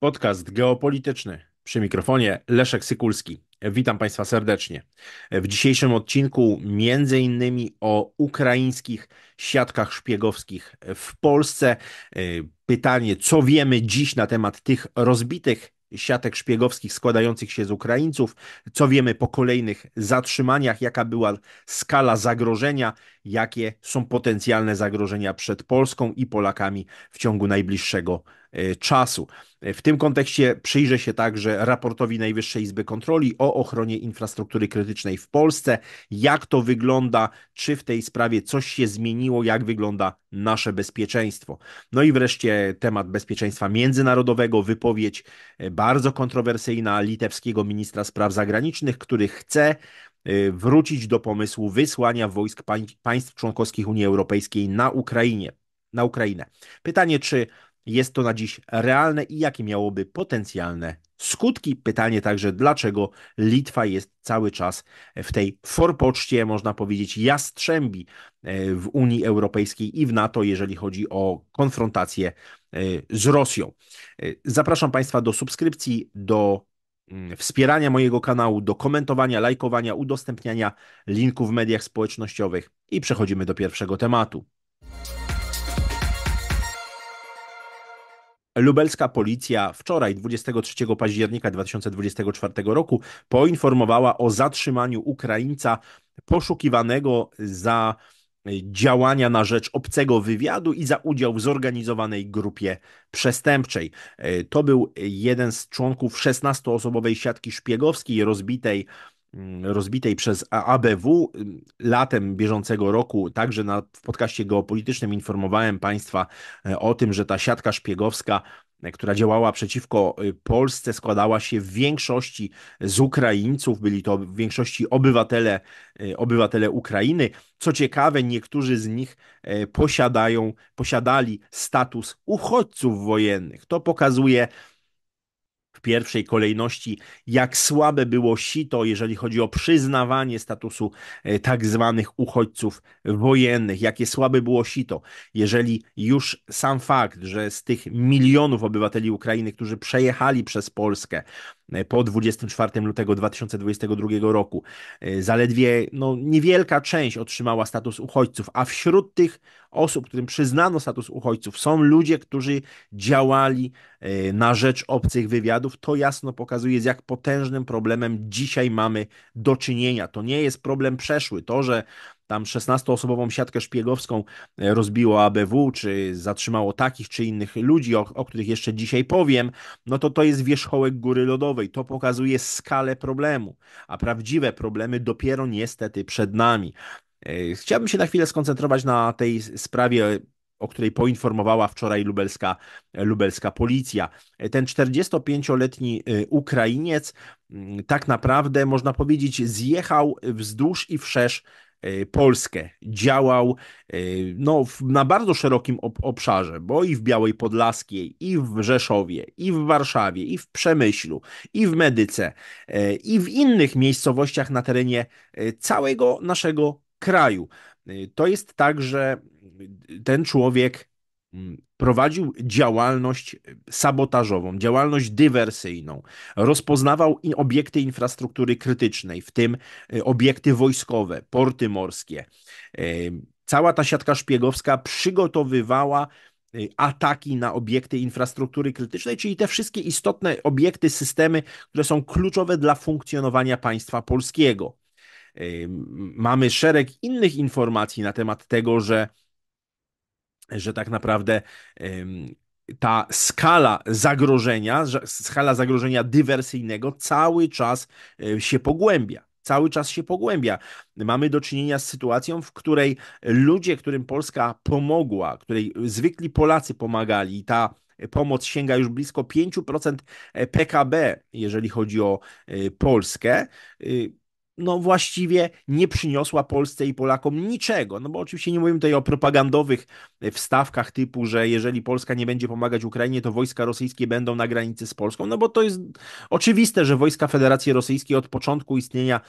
Podcast geopolityczny przy mikrofonie Leszek Sykulski. Witam Państwa serdecznie. W dzisiejszym odcinku między innymi o ukraińskich siatkach szpiegowskich w Polsce. E, pytanie, co wiemy dziś na temat tych rozbitych siatek szpiegowskich składających się z Ukraińców, co wiemy po kolejnych zatrzymaniach, jaka była skala zagrożenia, jakie są potencjalne zagrożenia przed Polską i Polakami w ciągu najbliższego E, czasu. W tym kontekście przyjrzę się także raportowi Najwyższej Izby Kontroli o ochronie infrastruktury krytycznej w Polsce, jak to wygląda, czy w tej sprawie coś się zmieniło, jak wygląda nasze bezpieczeństwo. No i wreszcie temat bezpieczeństwa międzynarodowego, wypowiedź e, bardzo kontrowersyjna litewskiego ministra spraw zagranicznych, który chce e, wrócić do pomysłu wysłania wojsk państw członkowskich Unii Europejskiej na Ukrainie. Na Ukrainę. Pytanie, czy jest to na dziś realne i jakie miałoby potencjalne skutki? Pytanie także, dlaczego Litwa jest cały czas w tej forpoczcie, można powiedzieć, jastrzębi e, w Unii Europejskiej i w NATO, jeżeli chodzi o konfrontację e, z Rosją. E, zapraszam Państwa do subskrypcji, do mm, wspierania mojego kanału, do komentowania, lajkowania, udostępniania linków w mediach społecznościowych i przechodzimy do pierwszego tematu. Lubelska policja wczoraj, 23 października 2024 roku, poinformowała o zatrzymaniu Ukraińca poszukiwanego za e, działania na rzecz obcego wywiadu i za udział w zorganizowanej grupie przestępczej. E, to był e, jeden z członków 16-osobowej siatki szpiegowskiej rozbitej Mm, rozbitej przez ABW. Latem bieżącego roku także na, w podcaście geopolitycznym informowałem Państwa e, o tym, że ta siatka szpiegowska e, która działała przeciwko y, Polsce, składała się w większości z Ukraińców, byli to w większości obywatele, e, obywatele Ukrainy. Co ciekawe, niektórzy z nich posiadają, posiadali status uchodźców wojennych. To pokazuje, w pierwszej kolejności, jak słabe było sito, jeżeli chodzi o przyznawanie statusu e, tak zwanych uchodźców wojennych, jakie słabe było sito, jeżeli już sam fakt, że z tych milionów obywateli Ukrainy, którzy przejechali przez Polskę, E, po 24 lutego 2022 roku. E, zaledwie no, niewielka część otrzymała status uchodźców, a wśród tych osób, którym przyznano status uchodźców, są ludzie, którzy działali e, na rzecz obcych wywiadów. To jasno pokazuje, z jak potężnym problemem dzisiaj mamy do czynienia. To nie jest problem przeszły. To, że tam 16-osobową siatkę szpiegowską e, rozbiło ABW, czy zatrzymało takich czy innych ludzi, o, o, których jeszcze dzisiaj powiem, no to to jest wierzchołek góry lodowej. To pokazuje skalę problemu, a prawdziwe problemy dopiero niestety przed nami. E, chciałbym się na chwilę skoncentrować na tej sprawie o której poinformowała wczoraj lubelska, lubelska policja. E, ten 45-letni Ukrainiec mm, tak naprawdę, można powiedzieć, zjechał wzdłuż i wszerz E, Polskę, działał e, no, na bardzo szerokim obszarze, bo i w Białej Podlaskiej, i w Rzeszowie, i w Warszawie, i w Przemyślu, i w Medyce, e, i w innych miejscowościach na terenie całego naszego kraju. To jest tak, że ten człowiek Mm, prowadził działalność e, sabotażową, działalność dywersyjną, rozpoznawał obiekty infrastruktury krytycznej, w tym e, obiekty wojskowe, porty morskie. E, cała ta siatka szpiegowska przygotowywała ataki na obiekty infrastruktury krytycznej, czyli te wszystkie istotne obiekty, systemy, które są kluczowe dla funkcjonowania państwa polskiego. Mamy szereg innych informacji na temat tego, że że tak naprawdę ta skala zagrożenia, skala zagrożenia dywersyjnego cały czas e, się pogłębia cały czas się pogłębia. Mamy do czynienia z sytuacją, w której ludzie, którym Polska pomogła, której zwykli Polacy pomagali, ta pomoc sięga już blisko 5% PKB, jeżeli chodzi o e, Polskę e, no właściwie nie przyniosła Polsce i Polakom niczego. No bo oczywiście nie mówimy tutaj o propagandowych e, wstawkach typu, że jeżeli Polska nie będzie pomagać Ukrainie, to wojska rosyjskie będą na granicy z Polską, no bo to jest oczywiste, że wojska Federacji Rosyjskiej od początku istnienia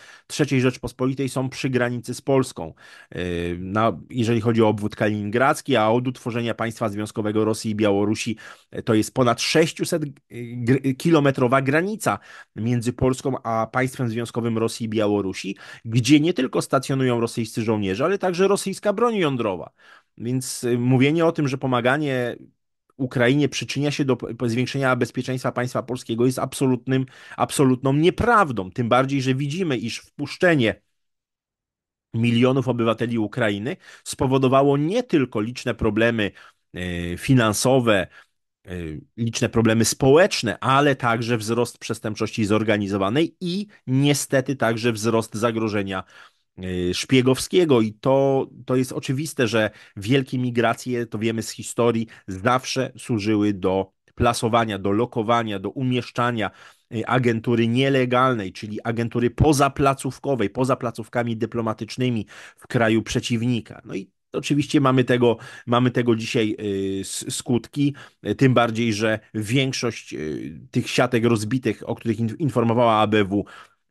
III Rzeczpospolitej są przy granicy z Polską. E, na, jeżeli chodzi o obwód kaliningradzki, a od utworzenia państwa związkowego Rosji i Białorusi e, to jest ponad 600 kilometrowa granica między Polską a państwem związkowym Rosji i Białorusi Białorusi, gdzie nie tylko stacjonują rosyjscy żołnierze, ale także rosyjska broń jądrowa. Więc y, mówienie o tym, że pomaganie Ukrainie przyczynia się do zwiększenia bezpieczeństwa państwa polskiego jest absolutnym, absolutną nieprawdą. Tym bardziej, że widzimy, iż wpuszczenie milionów obywateli Ukrainy spowodowało nie tylko liczne problemy y, finansowe, E, liczne problemy społeczne, ale także wzrost przestępczości zorganizowanej i niestety także wzrost zagrożenia e, szpiegowskiego i to, to jest oczywiste, że wielkie migracje, to wiemy z historii, zawsze służyły do plasowania, do lokowania, do umieszczania e, agentury nielegalnej, czyli agentury pozaplacówkowej, poza placówkami dyplomatycznymi w kraju przeciwnika. No i Oczywiście mamy tego, mamy tego dzisiaj y, skutki, y, tym bardziej, że większość y, tych siatek rozbitych, o których informowała ABW,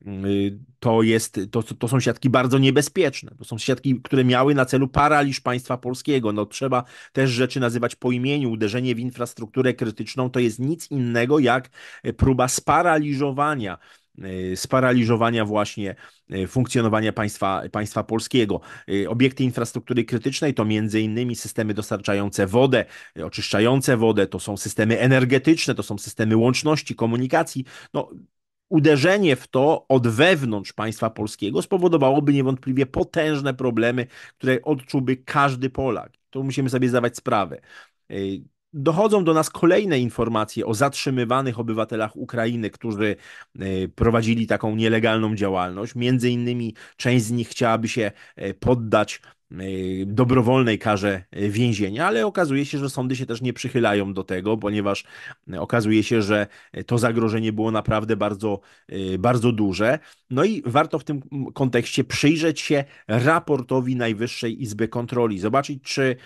mm, to, jest, to, to są siatki bardzo niebezpieczne. To są siatki, które miały na celu paraliż państwa polskiego. No, trzeba też rzeczy nazywać po imieniu. Uderzenie w infrastrukturę krytyczną to jest nic innego jak próba sparaliżowania Y, sparaliżowania właśnie y, funkcjonowania państwa, państwa polskiego. Y, obiekty infrastruktury krytycznej to między innymi systemy dostarczające wodę, oczyszczające wodę, to są systemy energetyczne, to są systemy łączności, komunikacji. No, uderzenie w to od wewnątrz państwa polskiego spowodowałoby niewątpliwie potężne problemy, które odczułby każdy Polak. tu musimy sobie zdawać sprawę dochodzą do nas kolejne informacje o zatrzymywanych obywatelach Ukrainy, którzy e, prowadzili taką nielegalną działalność. Między innymi część z nich chciałaby się e, poddać e, dobrowolnej karze więzienia, ale okazuje się, że sądy się też nie przychylają do tego, ponieważ okazuje się, że to zagrożenie było naprawdę bardzo, bardzo duże. No i warto w tym kontekście przyjrzeć się raportowi Najwyższej Izby Kontroli, zobaczyć, czy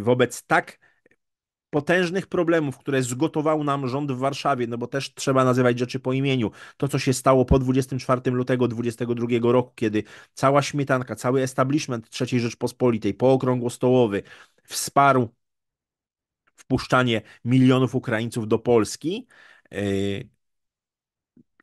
wobec tak potężnych problemów, które zgotował nam rząd w Warszawie, no bo też trzeba nazywać rzeczy po imieniu. To, co się stało po 24 lutego 2022 roku, kiedy cała śmietanka, cały establishment III Rzeczpospolitej, stołowy wsparł wpuszczanie milionów Ukraińców do Polski, y,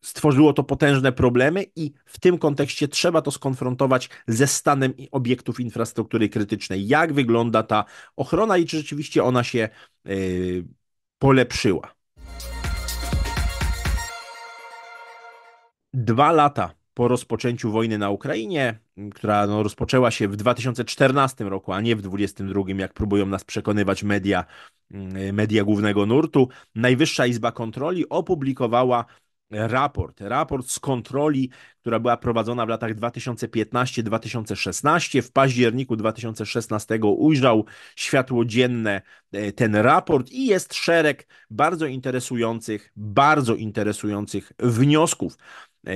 stworzyło to potężne problemy i w tym kontekście trzeba to skonfrontować ze stanem obiektów infrastruktury krytycznej. Jak wygląda ta ochrona i czy rzeczywiście ona się yy, polepszyła? Dwa lata po rozpoczęciu wojny na Ukrainie, która no, rozpoczęła się w 2014 roku, a nie w 2022, jak próbują nas przekonywać media, media głównego nurtu, Najwyższa Izba Kontroli opublikowała raport. Raport z kontroli, która była prowadzona w latach 2015-2016. W październiku 2016 ujrzał światło dzienne e, ten raport i jest szereg bardzo interesujących, bardzo interesujących wniosków. E,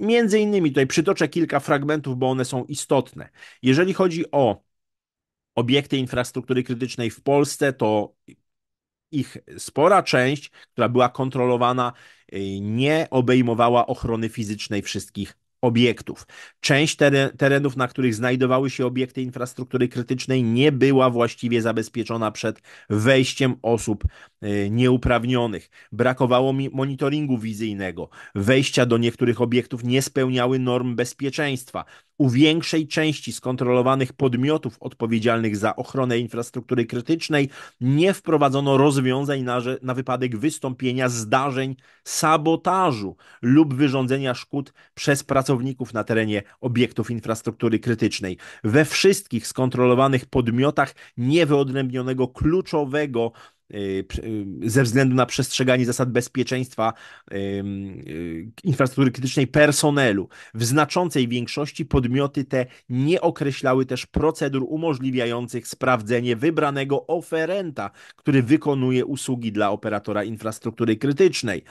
między innymi tutaj przytoczę kilka fragmentów, bo one są istotne. Jeżeli chodzi o obiekty infrastruktury krytycznej w Polsce, to ich spora część, która była kontrolowana, nie obejmowała ochrony fizycznej wszystkich obiektów. Część terenów, na których znajdowały się obiekty infrastruktury krytycznej, nie była właściwie zabezpieczona przed wejściem osób e, nieuprawnionych. Brakowało monitoringu wizyjnego. Wejścia do niektórych obiektów nie spełniały norm bezpieczeństwa u większej części skontrolowanych podmiotów odpowiedzialnych za ochronę infrastruktury krytycznej nie wprowadzono rozwiązań na, na wypadek wystąpienia zdarzeń sabotażu lub wyrządzenia szkód przez pracowników na terenie obiektów infrastruktury krytycznej. We wszystkich skontrolowanych podmiotach nie wyodrębnionego kluczowego Y, y, ze względu na przestrzeganie zasad bezpieczeństwa y, infrastruktury krytycznej personelu. W znaczącej większości podmioty te nie określały też procedur umożliwiających sprawdzenie wybranego oferenta, który wykonuje usługi dla operatora infrastruktury krytycznej.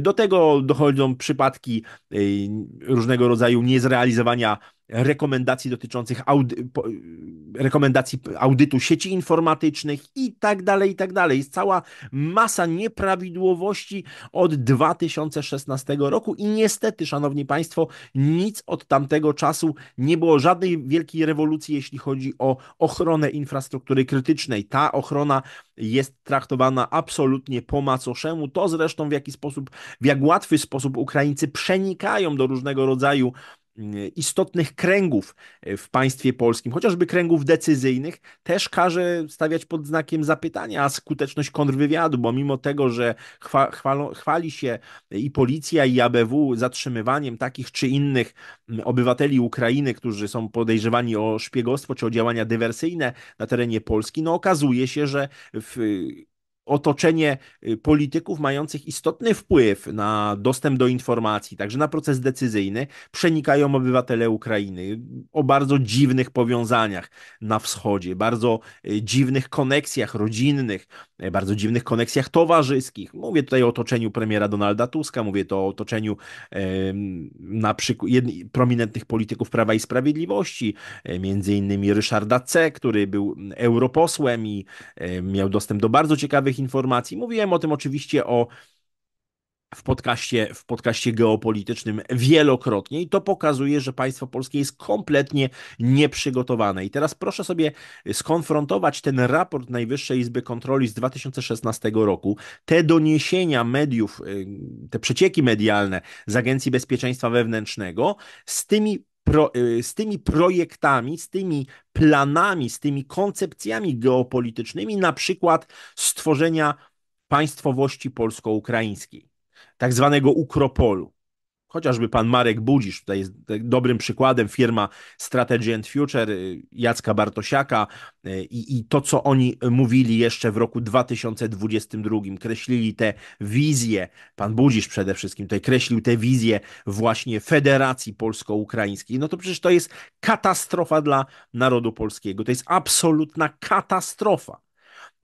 Do tego dochodzą przypadki różnego rodzaju niezrealizowania rekomendacji dotyczących audy rekomendacji audytu sieci informatycznych i tak dalej, i tak dalej. Jest cała masa nieprawidłowości od 2016 roku i niestety, szanowni państwo, nic od tamtego czasu nie było żadnej wielkiej rewolucji, jeśli chodzi o ochronę infrastruktury krytycznej. Ta ochrona jest traktowana absolutnie po macoszemu. To zresztą w jaki sposób, w jak łatwy sposób Ukraińcy przenikają do różnego rodzaju istotnych kręgów e, w państwie polskim, chociażby kręgów decyzyjnych, też każe stawiać pod znakiem zapytania skuteczność kontrwywiadu, bo mimo tego, że chwa, chwalo, chwali się i policja, i ABW zatrzymywaniem takich czy innych obywateli Ukrainy, którzy są podejrzewani o szpiegostwo czy o działania dywersyjne na terenie Polski, no okazuje się, że w otoczenie y, polityków mających istotny wpływ na dostęp do informacji, także na proces decyzyjny, przenikają obywatele Ukrainy y, o bardzo dziwnych powiązaniach na wschodzie, bardzo y, dziwnych koneksjach rodzinnych, bardzo dziwnych koneksjach towarzyskich. Mówię tutaj o otoczeniu premiera Donalda Tuska, mówię to o otoczeniu na przykład prominentnych polityków Prawa i Sprawiedliwości, między innymi Ryszarda C., który był europosłem i miał dostęp do bardzo ciekawych ważnych informacji. Mówiłem o tym oczywiście o w podcaście, w podcaście geopolitycznym wielokrotnie i to pokazuje, że państwo polskie jest kompletnie nieprzygotowane. I teraz proszę sobie skonfrontować ten raport Najwyższej Izby Kontroli z 2016 roku, te doniesienia mediów, y, te przecieki medialne z Agencji Bezpieczeństwa Wewnętrznego z tymi pro, y, z tymi projektami, z tymi planami, z tymi koncepcjami geopolitycznymi, na przykład stworzenia państwowości polsko-ukraińskiej, tak zwanego Ukropolu chociażby pan Marek Budzisz, tutaj jest tak dobrym przykładem firma Strategy and Future y, Jacka Bartosiaka y, i, i, to, co oni mówili jeszcze w roku 2022, kreślili te wizje, pan Budzisz przede wszystkim tutaj kreślił te wizje właśnie Federacji Polsko-Ukraińskiej, no to przecież to jest katastrofa dla narodu polskiego, to jest absolutna katastrofa.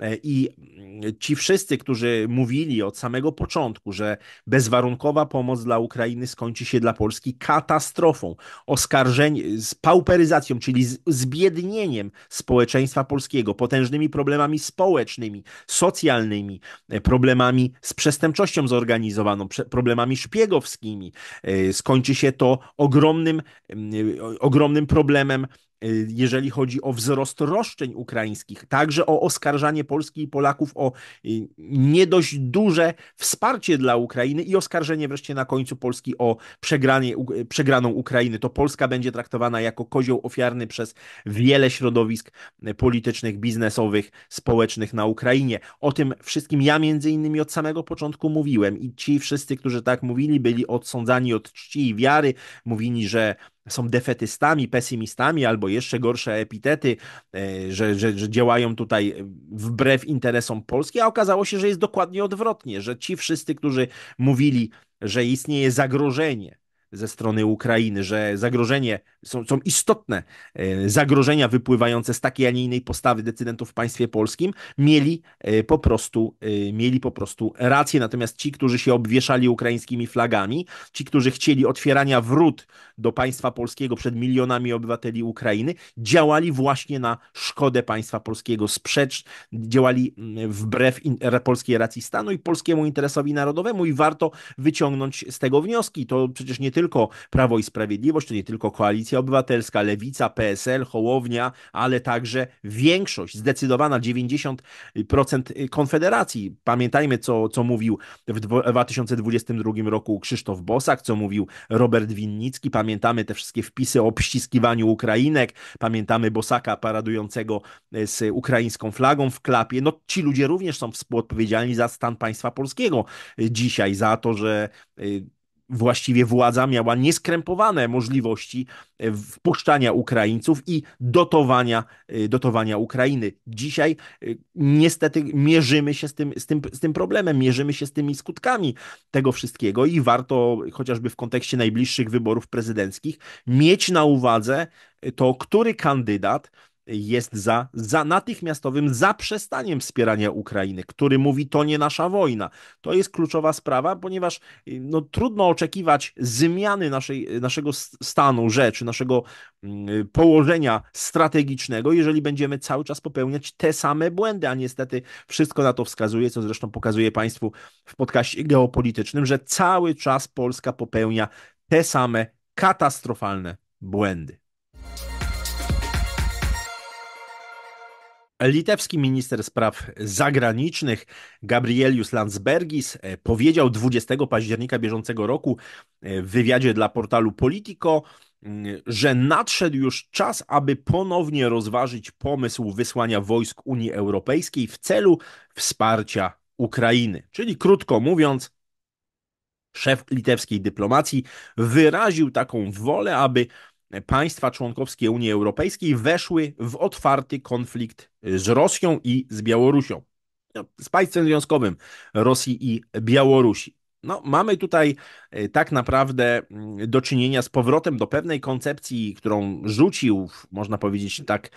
E, I mm, ci wszyscy, którzy mówili od samego początku, że bezwarunkowa pomoc dla Ukrainy skończy się dla Polski katastrofą, oskarżeń z pauperyzacją, czyli z, zbiednieniem społeczeństwa polskiego, potężnymi problemami społecznymi, socjalnymi, e, problemami z przestępczością zorganizowaną, problemami szpiegowskimi. E, skończy się to ogromnym, mm, ogromnym problemem Y, jeżeli chodzi o wzrost roszczeń ukraińskich, także o oskarżanie Polski i Polaków o y, nie dość duże wsparcie dla Ukrainy i oskarżenie wreszcie na końcu Polski o przegranie, przegraną Ukrainy. To Polska będzie traktowana jako kozioł ofiarny przez wiele środowisk politycznych, biznesowych, społecznych na Ukrainie. O tym wszystkim ja między innymi od samego początku mówiłem i ci wszyscy, którzy tak mówili, byli odsądzani od czci i wiary, mówili, że są defetystami, pesymistami, albo jeszcze gorsze epitety, e, że, że, że, działają tutaj wbrew interesom Polski, a okazało się, że jest dokładnie odwrotnie, że ci wszyscy, którzy mówili, że istnieje zagrożenie ze strony Ukrainy, że zagrożenie, są, są istotne e, zagrożenia wypływające z takiej, a nie innej postawy decydentów w państwie polskim, mieli e, po prostu, e, mieli po prostu rację. Natomiast ci, którzy się obwieszali ukraińskimi flagami, ci, którzy chcieli otwierania wrót do państwa polskiego przed milionami obywateli Ukrainy, działali właśnie na szkodę państwa polskiego, sprzecz, działali mm, wbrew polskiej racji stanu i polskiemu interesowi narodowemu i warto wyciągnąć z tego wnioski. To przecież nie tylko tylko Prawo i Sprawiedliwość, to nie tylko Koalicja Obywatelska, Lewica, PSL, Hołownia, ale także większość, zdecydowana 90% y, Konfederacji. Pamiętajmy, co, co mówił w 2022 roku Krzysztof Bosak, co mówił Robert Winnicki. Pamiętamy te wszystkie wpisy o obściskiwaniu Ukrainek, pamiętamy Bosaka paradującego y, z ukraińską flagą w klapie. No ci ludzie również są współodpowiedzialni za stan państwa polskiego y, dzisiaj, za to, że właściwie władza miała nieskrępowane możliwości e, wpuszczania Ukraińców i dotowania, e, dotowania Ukrainy. Dzisiaj e, niestety mierzymy się z tym, z, tym, z tym problemem, mierzymy się z tymi skutkami tego wszystkiego i warto chociażby w kontekście najbliższych wyborów prezydenckich mieć na uwadze to, który kandydat jest za, za natychmiastowym zaprzestaniem wspierania Ukrainy, który mówi to nie nasza wojna. To jest kluczowa sprawa, ponieważ y, no, trudno oczekiwać zmiany naszej, y, naszego stanu rzeczy, naszego mm, y, położenia strategicznego, jeżeli będziemy cały czas popełniać te same błędy, a niestety wszystko na to wskazuje, co zresztą pokazuje Państwu w podcaście geopolitycznym, że cały czas Polska popełnia te same katastrofalne błędy. Litewski minister spraw zagranicznych Gabrielius Landsbergis e, powiedział 20 października bieżącego roku e, w wywiadzie dla portalu Politico, mm, że nadszedł już czas, aby ponownie rozważyć pomysł wysłania wojsk Unii Europejskiej w celu wsparcia Ukrainy. Czyli krótko mówiąc, szef litewskiej dyplomacji wyraził taką wolę, aby państwa członkowskie Unii Europejskiej weszły w otwarty konflikt z Rosją i z Białorusią. No, z państwem związkowym Rosji i Białorusi. No, mamy tutaj e, tak naprawdę mm, do czynienia z powrotem do pewnej koncepcji, którą rzucił, można powiedzieć tak,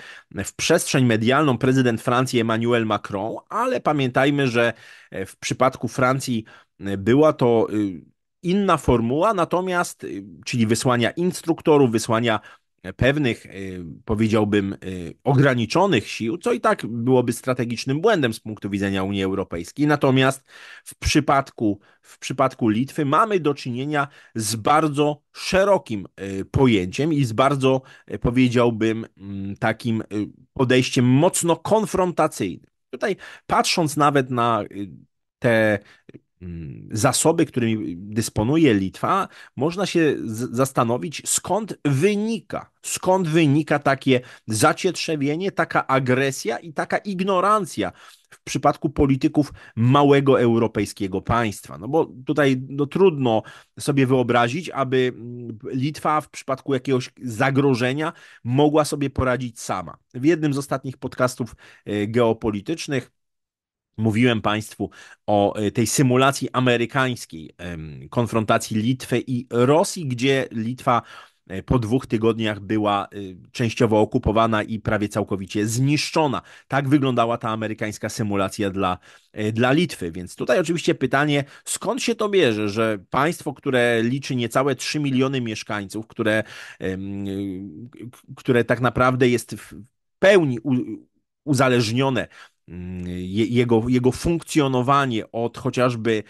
w przestrzeń medialną prezydent Francji Emmanuel Macron, ale pamiętajmy, że e, w przypadku Francji e, była to y, inna formuła, natomiast, y, czyli wysłania instruktorów, wysłania e, pewnych, y, powiedziałbym, y, ograniczonych sił, co i tak byłoby strategicznym błędem z punktu widzenia Unii Europejskiej. Natomiast w przypadku, w przypadku Litwy mamy do czynienia z bardzo szerokim pojęciem i z bardzo, powiedziałbym, mm, takim podejściem mocno konfrontacyjnym. Tutaj patrząc nawet na te Mm, zasoby, którymi dysponuje Litwa, można się zastanowić, skąd wynika, skąd wynika takie zacietrzewienie, taka agresja i taka ignorancja w przypadku polityków małego europejskiego państwa. No bo tutaj no, trudno sobie wyobrazić, aby mm, Litwa w przypadku jakiegoś zagrożenia mogła sobie poradzić sama. W jednym z ostatnich podcastów y, geopolitycznych Mówiłem Państwu o e, tej symulacji amerykańskiej konfrontacji Litwy i Rosji, gdzie Litwa e, po dwóch tygodniach była e, częściowo okupowana i prawie całkowicie zniszczona. Tak wyglądała ta amerykańska symulacja dla, dla Litwy. Więc tutaj oczywiście pytanie, skąd się to bierze, że państwo, które liczy niecałe 3 miliony mieszkańców, które, które tak naprawdę jest w pełni uzależnione Mm, jego, jego funkcjonowanie od chociażby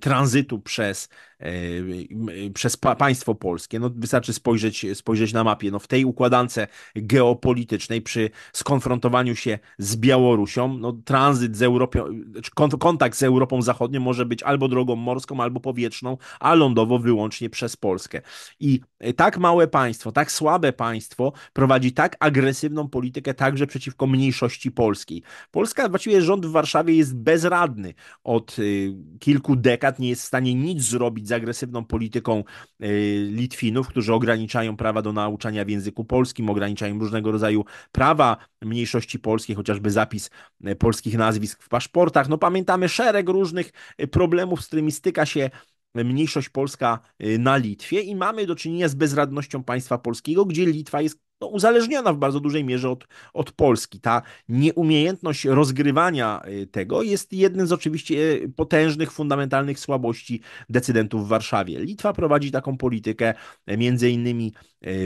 tranzytu przez E, przez pa państwo polskie. No, wystarczy spojrzeć, spojrzeć na mapie. No, w tej układance geopolitycznej, przy skonfrontowaniu się z Białorusią, no, tranzyt z Europą, znaczy kontakt z Europą Zachodnią może być albo drogą morską, albo powietrzną, a lądowo wyłącznie przez Polskę. I e, tak małe państwo, tak słabe państwo prowadzi tak agresywną politykę także przeciwko mniejszości polskiej. Polska, właściwie rząd w Warszawie jest bezradny od y, kilku dekad, nie jest w stanie nic zrobić z agresywną polityką e, Litwinów, którzy ograniczają prawa do nauczania w języku polskim, ograniczają różnego rodzaju prawa mniejszości polskiej, chociażby zapis e, polskich nazwisk w paszportach. No pamiętamy szereg różnych e, problemów, z którymi styka się mniejszość polska na Litwie i mamy do czynienia z bezradnością państwa polskiego, gdzie Litwa jest no, uzależniona w bardzo dużej mierze od, od Polski. Ta nieumiejętność rozgrywania y, tego jest jednym z oczywiście y, potężnych, fundamentalnych słabości decydentów w Warszawie. Litwa prowadzi taką politykę, y, między innymi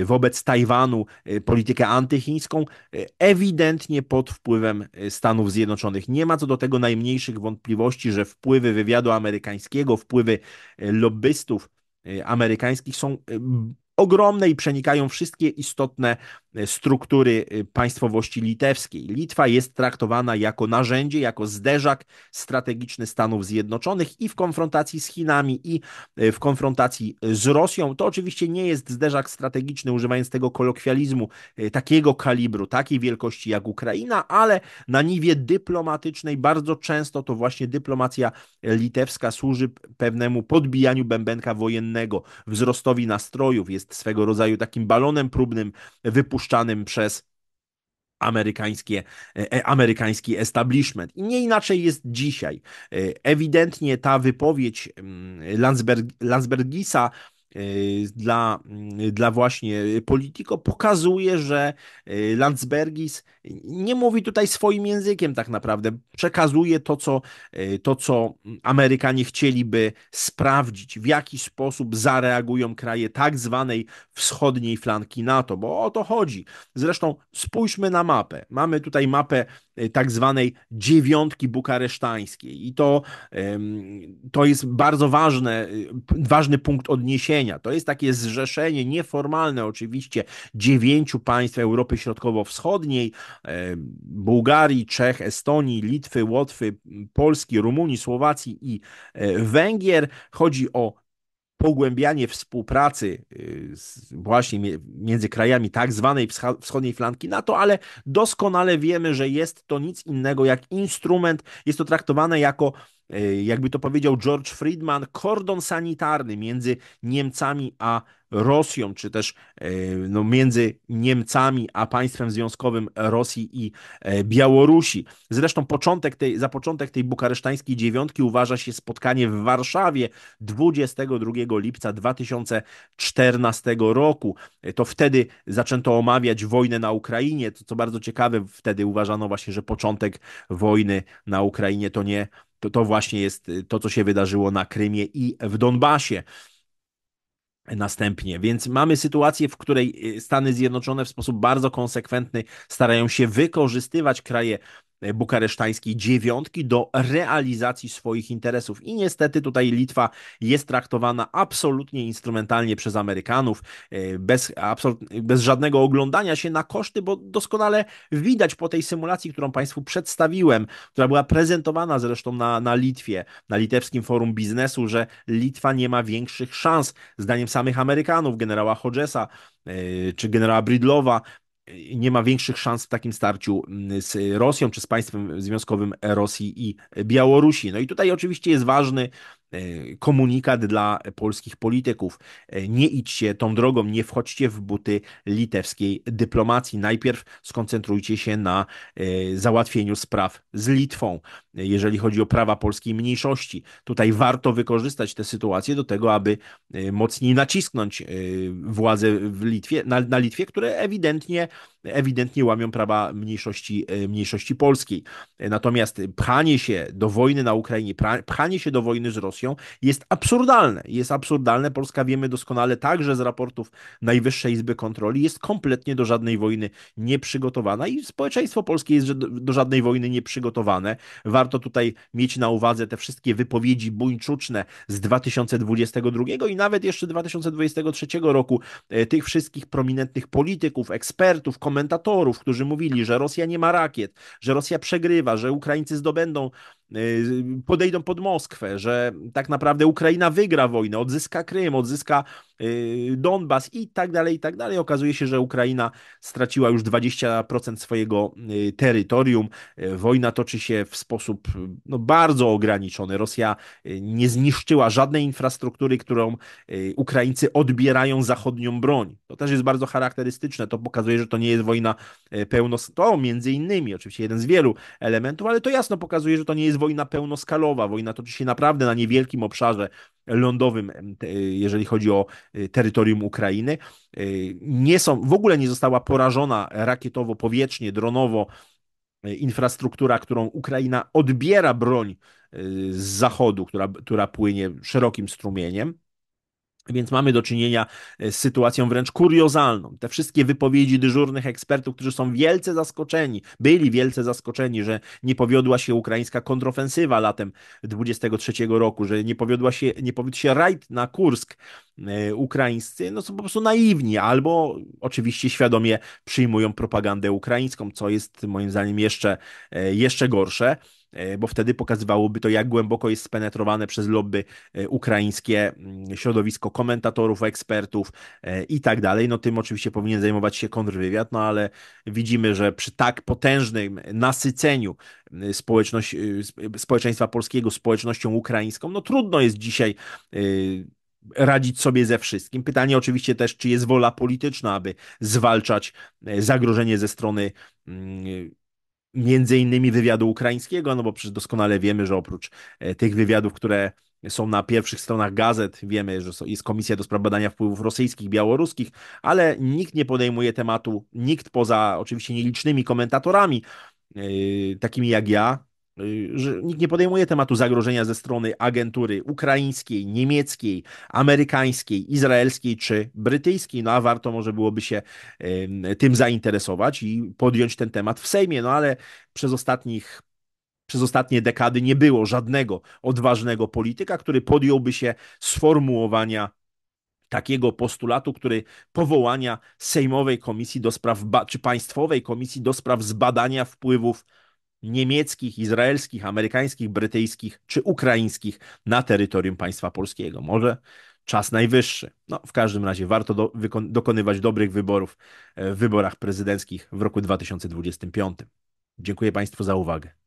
wobec Tajwanu, politykę antychińską, ewidentnie pod wpływem Stanów Zjednoczonych. Nie ma co do tego najmniejszych wątpliwości, że wpływy wywiadu amerykańskiego, wpływy lobbystów, amerykańskich są ogromne i przenikają wszystkie istotne struktury y, państwowości litewskiej. Litwa jest traktowana jako narzędzie, jako zderzak strategiczny Stanów Zjednoczonych i w konfrontacji z Chinami, i y, w konfrontacji z Rosją. To oczywiście nie jest zderzak strategiczny, używając tego kolokwializmu, y, takiego kalibru, takiej wielkości jak Ukraina, ale na niwie dyplomatycznej bardzo często to właśnie dyplomacja litewska służy pewnemu podbijaniu bębenka wojennego, wzrostowi nastrojów, jest swego rodzaju takim balonem próbnym wypuszczonym dopuszczanym przez amerykańskie, e, e, amerykański establishment. I nie inaczej jest dzisiaj. E, ewidentnie ta wypowiedź mm, Landsberg, Landsbergisa Y, dla, y, dla właśnie Politico pokazuje, że y, Landsbergis nie mówi tutaj swoim językiem tak naprawdę, przekazuje to co, to, co Amerykanie chcieliby sprawdzić, w jaki sposób zareagują kraje tak zwanej wschodniej flanki NATO, bo o to chodzi. Zresztą spójrzmy na mapę. Mamy tutaj mapę Y, tak zwanej dziewiątki bukaresztańskiej. I to, to jest bardzo ważne, y, ważny punkt odniesienia. To jest takie zrzeszenie nieformalne oczywiście dziewięciu państw Europy Środkowo-Wschodniej, Bułgarii, Czech, Estonii, Litwy, Łotwy, Polski, Rumunii, Słowacji i e, Węgier. Chodzi o pogłębianie współpracy y, właśnie między krajami tak zwanej wschodniej flanki NATO, ale doskonale wiemy, że jest to nic innego jak instrument, jest to traktowane jako Yy, jakby to powiedział George Friedman, kordon sanitarny między Niemcami a Rosją, czy też yy, no, między Niemcami a państwem związkowym Rosji i e, Białorusi. Zresztą początek tej, za początek tej bukaresztańskiej dziewiątki uważa się spotkanie w Warszawie 22 lipca 2014 roku. To wtedy zaczęto omawiać wojnę na Ukrainie. To co bardzo ciekawe, wtedy uważano właśnie, że początek wojny na Ukrainie to nie to, to właśnie jest y, to, co się wydarzyło na Krymie i w Donbasie następnie. Więc mamy sytuację, w której y, Stany Zjednoczone w sposób bardzo konsekwentny starają się wykorzystywać kraje E, bukaresztańskiej dziewiątki do realizacji swoich interesów. I niestety tutaj Litwa jest traktowana absolutnie instrumentalnie przez Amerykanów, e, bez, absolut, bez żadnego oglądania się na koszty, bo doskonale widać po tej symulacji, którą Państwu przedstawiłem, która była prezentowana zresztą na, na Litwie, na Litewskim Forum Biznesu, że Litwa nie ma większych szans, zdaniem samych Amerykanów, generała Hodgesa, e, czy generała Bridlowa, nie ma większych szans w takim starciu mm, z Rosją czy z państwem związkowym Rosji i Białorusi. No i tutaj oczywiście jest ważny E, komunikat dla polskich polityków. E, nie idźcie tą drogą, nie wchodźcie w buty litewskiej dyplomacji. Najpierw skoncentrujcie się na e, załatwieniu spraw z Litwą, jeżeli chodzi o prawa polskiej mniejszości. Tutaj warto wykorzystać tę sytuację do tego, aby mocniej nacisnąć władze w Litwie, na, na Litwie, które ewidentnie ewidentnie łamią prawa mniejszości, e, mniejszości polskiej. E, natomiast pchanie się do wojny na Ukrainie, pchanie się do wojny z Rosją jest absurdalne. Jest absurdalne. Polska wiemy doskonale także z raportów Najwyższej Izby Kontroli, jest kompletnie do żadnej wojny nieprzygotowana i społeczeństwo polskie jest do żadnej wojny nieprzygotowane. Warto tutaj mieć na uwadze te wszystkie wypowiedzi buńczuczne z 2022 i nawet jeszcze 2023 roku e, tych wszystkich prominentnych polityków, ekspertów, komentarz komentatorów, którzy mówili, że Rosja nie ma rakiet, że Rosja przegrywa, że Ukraińcy zdobędą, y, podejdą pod Moskwę, że tak naprawdę Ukraina wygra wojnę, odzyska Krym, odzyska y, Donbas i tak dalej, i tak dalej. Okazuje się, że Ukraina straciła już 20% swojego y, terytorium. Wojna toczy się w sposób no, bardzo ograniczony. Rosja nie zniszczyła żadnej infrastruktury, którą Ukraińcy odbierają zachodnią broń. To też jest bardzo charakterystyczne. To pokazuje, że to nie jest jest wojna e, pełnoskalowa, między innymi, oczywiście jeden z wielu elementów, ale to jasno pokazuje, że to nie jest wojna pełnoskalowa. Wojna toczy się naprawdę na niewielkim obszarze lądowym, e, jeżeli chodzi o e, terytorium Ukrainy. Nie są, w ogóle nie została porażona rakietowo, powietrznie, dronowo infrastruktura, którą Ukraina odbiera broń z zachodu, która, która płynie szerokim strumieniem. Więc mamy do czynienia e, z sytuacją wręcz kuriozalną. Te wszystkie wypowiedzi dyżurnych ekspertów, którzy są wielce zaskoczeni, byli wielce zaskoczeni, że nie powiodła się ukraińska kontrofensywa latem 23 roku, że nie powiodła się, nie powiódł się rajd na Kursk e, ukraińscy, no są po prostu naiwni, albo oczywiście świadomie przyjmują propagandę ukraińską, co jest moim zdaniem jeszcze, e, jeszcze gorsze. E, bo wtedy pokazywałoby to, jak głęboko jest spenetrowane przez lobby e, ukraińskie mm, środowisko komentatorów, ekspertów e, i tak dalej. No tym oczywiście powinien zajmować się kontrwywiad, no ale widzimy, że przy tak potężnym nasyceniu mm, społeczność, y, społeczeństwa polskiego społecznością ukraińską, no trudno jest dzisiaj y, radzić sobie ze wszystkim. Pytanie oczywiście też, czy jest wola polityczna, aby zwalczać zagrożenie ze strony mm, między innymi wywiadu ukraińskiego, no bo przecież doskonale wiemy, że oprócz e, tych wywiadów, które są na pierwszych stronach gazet, wiemy, że jest Komisja do Spraw Badania Wpływów Rosyjskich, Białoruskich, ale nikt nie podejmuje tematu, nikt poza oczywiście nielicznymi komentatorami, e, takimi jak ja, Y, że nikt nie podejmuje tematu zagrożenia ze strony agentury ukraińskiej, niemieckiej, amerykańskiej, izraelskiej czy brytyjskiej. No a warto może byłoby się y, tym zainteresować i podjąć ten temat w Sejmie, no ale przez ostatnich przez ostatnie dekady nie było żadnego odważnego polityka, który podjąłby się sformułowania takiego postulatu, który powołania Sejmowej Komisji do Spraw, czy Państwowej Komisji do Spraw Zbadania Wpływów niemieckich, izraelskich, amerykańskich, brytyjskich czy ukraińskich na terytorium państwa polskiego. Może czas najwyższy. No, w każdym razie warto do, dokonywać dobrych wyborów e, w wyborach prezydenckich w roku 2025. Dziękuję Państwu za uwagę.